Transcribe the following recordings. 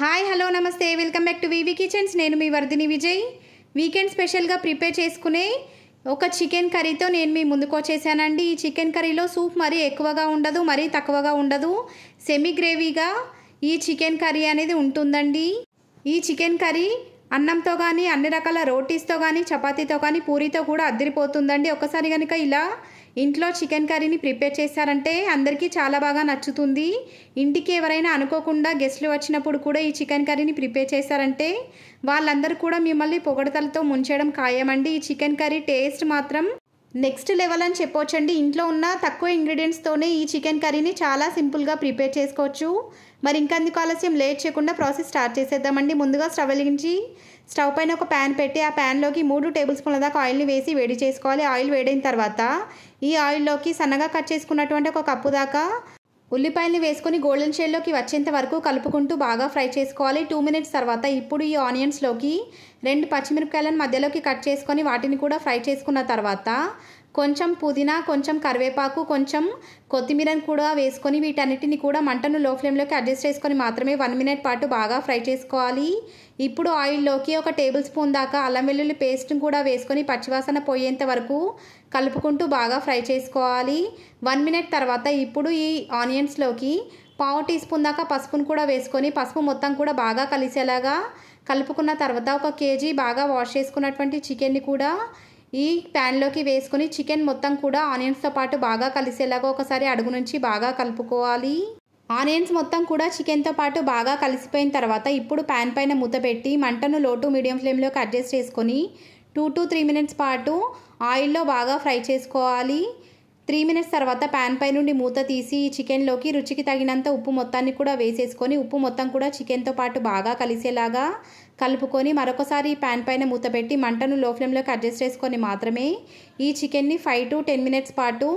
hi hello నమస్తే welcome back to VV kitchens నేను మీ వర్ధిని విజయ్ వీకెండ్ స్పెషల్గా ప్రిపేర్ చేసుకునే ఒక చికెన్ కర్రీతో నేను మీ ముందుకు వచ్చేసానండి ఈ చికెన్ కర్రీలో సూప్ మరీ ఎక్కువగా ఉండదు మరీ తక్కువగా ఉండదు సెమీ గ్రేవీగా ఈ చికెన్ కర్రీ అనేది ఉంటుందండి ఈ చికెన్ కర్రీ అన్నంతో కానీ అన్ని రకాల రోటీస్తో కానీ చపాతీతో కానీ పూరితో కూడా అద్దరిపోతుందండి ఒకసారి కనుక ఇలా ఇంట్లో చికెన్ కర్రీని ప్రిపేర్ చేశారంటే అందరికీ చాలా బాగా నచ్చుతుంది ఇంటికి ఎవరైనా అనుకోకుండా గెస్ట్లు వచ్చినప్పుడు కూడా ఈ చికెన్ కర్రీని ప్రిపేర్ చేశారంటే వాళ్ళందరూ కూడా మిమ్మల్ని పొగడతలతో ముంచడం ఖాయమండి ఈ చికెన్ కర్రీ టేస్ట్ మాత్రం నెక్స్ట్ లెవెల్ అని చెప్పొచ్చండి ఇంట్లో ఉన్న తక్కువ ఇంగ్రీడియంట్స్తోనే ఈ చికెన్ కర్రీని చాలా సింపుల్గా ప్రిపేర్ చేసుకోవచ్చు మరి ఇంకందుకు ఆలస్యం లేట్ చేయకుండా ప్రాసెస్ స్టార్ట్ చేసేద్దామండి ముందుగా స్టవ్ వెలిగించి స్టవ్ పైన ఒక ప్యాన్ పెట్టి ఆ ప్యాన్లోకి మూడు టేబుల్ స్పూన్ల దాకా ఆయిల్ని వేసి వేడి చేసుకోవాలి ఆయిల్ వేడైన తర్వాత ఈ ఆయిల్లోకి సన్నగా కట్ చేసుకున్నటువంటి ఒక కప్పు దాకా ఉల్లిపాయల్ని వేసుకొని గోల్డెన్ షేడ్లోకి వచ్చేంత వరకు కలుపుకుంటూ బాగా ఫ్రై చేసుకోవాలి టూ మినిట్స్ తర్వాత ఇప్పుడు ఈ ఆనియన్స్లోకి రెండు పచ్చిమిరపకాయలను మధ్యలోకి కట్ చేసుకొని వాటిని కూడా ఫ్రై చేసుకున్న తర్వాత కొంచెం పుదీనా కొంచెం కరివేపాకు కొంచెం కొత్తిమీరని కూడా వేసుకొని వీటన్నిటిని కూడా మంటను లో ఫ్లేమ్లోకి అడ్జస్ట్ చేసుకొని మాత్రమే వన్ మినిట్ పాటు బాగా ఫ్రై చేసుకోవాలి ఇప్పుడు ఆయిల్లోకి ఒక టేబుల్ స్పూన్ దాకా అల్లం వెల్లుల్లి పేస్ట్ని కూడా వేసుకొని పచ్చివాసన పోయేంత వరకు కలుపుకుంటూ బాగా ఫ్రై చేసుకోవాలి వన్ మినిట్ తర్వాత ఇప్పుడు ఈ ఆనియన్స్లోకి పావు టీ స్పూన్ దాకా పసుపును కూడా వేసుకొని పసుపు మొత్తం కూడా బాగా కలిసేలాగా కలుపుకున్న తర్వాత ఒక కేజీ బాగా వాష్ చేసుకున్నటువంటి చికెన్ని కూడా ఈ ప్యాన్లోకి వేసుకొని చికెన్ మొత్తం కూడా ఆనియన్స్తో పాటు బాగా కలిసేలాగా ఒకసారి అడుగు నుంచి బాగా కలుపుకోవాలి ఆనియన్స్ మొత్తం కూడా చికెన్తో పాటు బాగా కలిసిపోయిన తర్వాత ఇప్పుడు ప్యాన్ పైన మూతపెట్టి పెట్టి మంటను లో టు మీడియం ఫ్లేమ్లోకి అడ్జస్ట్ చేసుకొని టూ టు త్రీ మినిట్స్ పాటు ఆయిల్లో బాగా ఫ్రై చేసుకోవాలి త్రీ మినిట్స్ తర్వాత ప్యాన్ పై నుండి మూత తీసి చికెన్లోకి రుచికి తగినంత ఉప్పు మొత్తాన్ని కూడా వేసేసుకొని ఉప్పు మొత్తం కూడా చికెన్తో పాటు బాగా కలిసేలాగా కలుపుకొని మరొకసారి ప్యాన్ పైన మూత పెట్టి మంటను లో ఫ్లేమ్లోకి అడ్జస్ట్ చేసుకొని మాత్రమే ఈ చికెన్ని ఫైవ్ టు టెన్ మినిట్స్ పాటు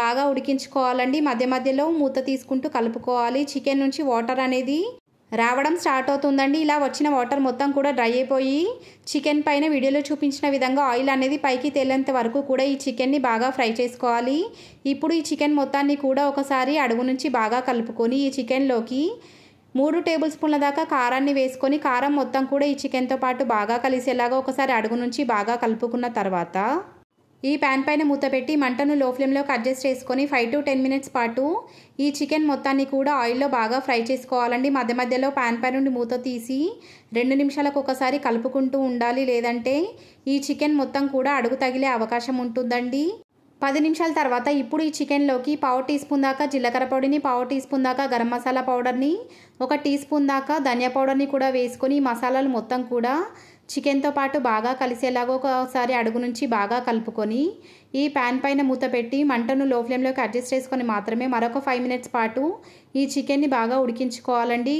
బాగా ఉడికించుకోవాలండి మధ్య మధ్యలో మూత తీసుకుంటూ కలుపుకోవాలి చికెన్ నుంచి వాటర్ అనేది రావడం స్టార్ట్ అవుతుందండి ఇలా వచ్చిన వాటర్ మొత్తం కూడా డ్రై అయిపోయి చికెన్ పైన వీడియోలో చూపించిన విధంగా ఆయిల్ అనేది పైకి తేలేంత వరకు కూడా ఈ చికెన్ని బాగా ఫ్రై చేసుకోవాలి ఇప్పుడు ఈ చికెన్ మొత్తాన్ని కూడా ఒకసారి అడుగు నుంచి బాగా కలుపుకొని ఈ చికెన్లోకి మూడు టేబుల్ స్పూన్ల దాకా కారాన్ని వేసుకొని కారం మొత్తం కూడా ఈ చికెన్తో పాటు బాగా కలిసేలాగా ఒకసారి అడుగు నుంచి బాగా కలుపుకున్న తర్వాత ఈ ప్యాన్ పైన మూత పెట్టి మంటను లో ఫ్లేమ్లోకి అడ్జస్ట్ చేసుకొని ఫైవ్ టు టెన్ మినిట్స్ పాటు ఈ చికెన్ మొత్తాన్ని కూడా ఆయిల్లో బాగా ఫ్రై చేసుకోవాలండి మధ్య మధ్యలో ప్యాన్ పై నుండి మూత తీసి రెండు నిమిషాలకు ఒకసారి కలుపుకుంటూ ఉండాలి లేదంటే ఈ చికెన్ మొత్తం కూడా అడుగు తగిలే అవకాశం ఉంటుందండి పది నిమిషాల తర్వాత ఇప్పుడు ఈ చికెన్లోకి పావు టీ స్పూన్ దాకా జీలకర్ర పొడిని పావు టీ స్పూన్ దాకా గరం మసాలా పౌడర్ని ఒక టీ స్పూన్ దాకా ధనియా పౌడర్ని కూడా వేసుకొని మసాలాలు మొత్తం కూడా చికెన్తో పాటు బాగా కలిసేలాగా ఒకసారి అడుగు నుంచి బాగా కలుపుకొని ఈ ప్యాన్ పైన మూత పెట్టి మంటను లో ఫ్లేమ్లోకి అడ్జస్ట్ చేసుకొని మాత్రమే మరొక ఫైవ్ మినిట్స్ పాటు ఈ చికెన్ని బాగా ఉడికించుకోవాలండి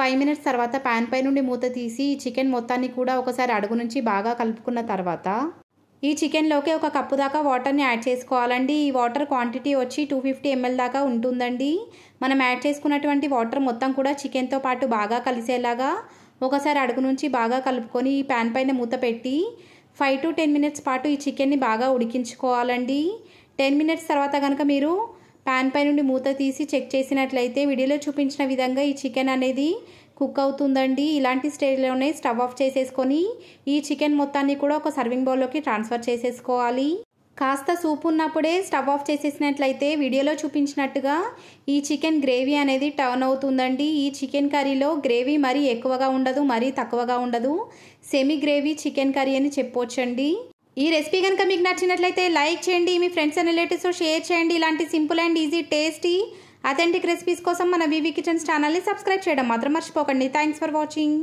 ఫైవ్ మినిట్స్ తర్వాత ప్యాన్ పై నుండి మూత తీసి ఈ చికెన్ మొత్తాన్ని కూడా ఒకసారి అడుగు నుంచి బాగా కలుపుకున్న తర్వాత ఈ చికెన్లోకి ఒక కప్పు దాకా వాటర్ని యాడ్ చేసుకోవాలండి ఈ వాటర్ క్వాంటిటీ వచ్చి టూ ఫిఫ్టీ ఎంఎల్ దాకా ఉంటుందండి మనం యాడ్ చేసుకున్నటువంటి వాటర్ మొత్తం కూడా చికెన్తో పాటు బాగా కలిసేలాగా ఒకసారి అడుగు నుంచి బాగా కలుపుకొని ఈ ప్యాన్ పైన మూత పెట్టి ఫైవ్ టు టెన్ మినిట్స్ పాటు ఈ చికెన్ని బాగా ఉడికించుకోవాలండి టెన్ మినిట్స్ తర్వాత కనుక మీరు ప్యాన్ పై నుండి మూత తీసి చెక్ చేసినట్లయితే వీడియోలో చూపించిన విధంగా ఈ చికెన్ అనేది కుక్ అవుతుందండి ఇలాంటి స్టేజ్లోనే స్టవ్ ఆఫ్ చేసేసుకొని ఈ చికెన్ మొత్తాన్ని కూడా ఒక సర్వింగ్ బౌల్లోకి ట్రాన్స్ఫర్ చేసేసుకోవాలి కాస్త సూప్ ఉన్నప్పుడే స్టవ్ ఆఫ్ చేసేసినట్లయితే వీడియోలో చూపించినట్టుగా ఈ చికెన్ గ్రేవీ అనేది టర్న్ అవుతుందండి ఈ చికెన్ కర్రీలో గ్రేవీ మరీ ఎక్కువగా ఉండదు మరీ తక్కువగా ఉండదు సెమీ గ్రేవీ చికెన్ కర్రీ అని చెప్పొచ్చండి ఈ రెసిపీ కనుక మీకు నచ్చినట్లయితే లైక్ చేయండి మీ ఫ్రెండ్స్ అండ్ రిలేటివ్స్తో షేర్ చేయండి ఇలాంటి simple and easy tasty authentic recipes కోసం మన వివి కిచెన్స్ ఛానల్ని సబ్స్క్రైబ్ చేయడం మాత్రం మర్చిపోకండి థ్యాంక్స్ ఫర్ వాచింగ్